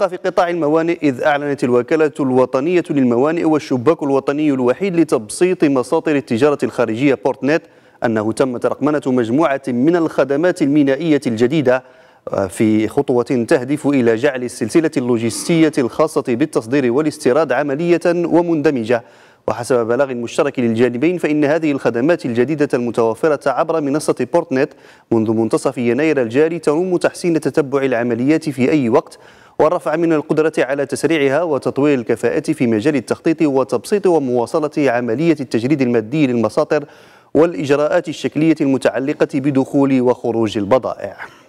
تبقى في قطاع الموانئ إذ أعلنت الوكالة الوطنية للموانئ والشباك الوطني الوحيد لتبسيط مصادر التجارة الخارجية بورتنت أنه تم ترقمنة مجموعة من الخدمات المينائية الجديدة آه، في خطوة تهدف إلى جعل السلسلة اللوجستية الخاصة بالتصدير والاستيراد عملية ومندمجة وحسب بلاغ مشترك للجانبين فإن هذه الخدمات الجديدة المتوفرة عبر منصة بورتنت منذ منتصف يناير الجاري تنم تحسين تتبع العمليات في أي وقت والرفع من القدرة على تسريعها وتطوير الكفاءة في مجال التخطيط وتبسيط ومواصلة عملية التجريد المادي للمساطر والإجراءات الشكلية المتعلقة بدخول وخروج البضائع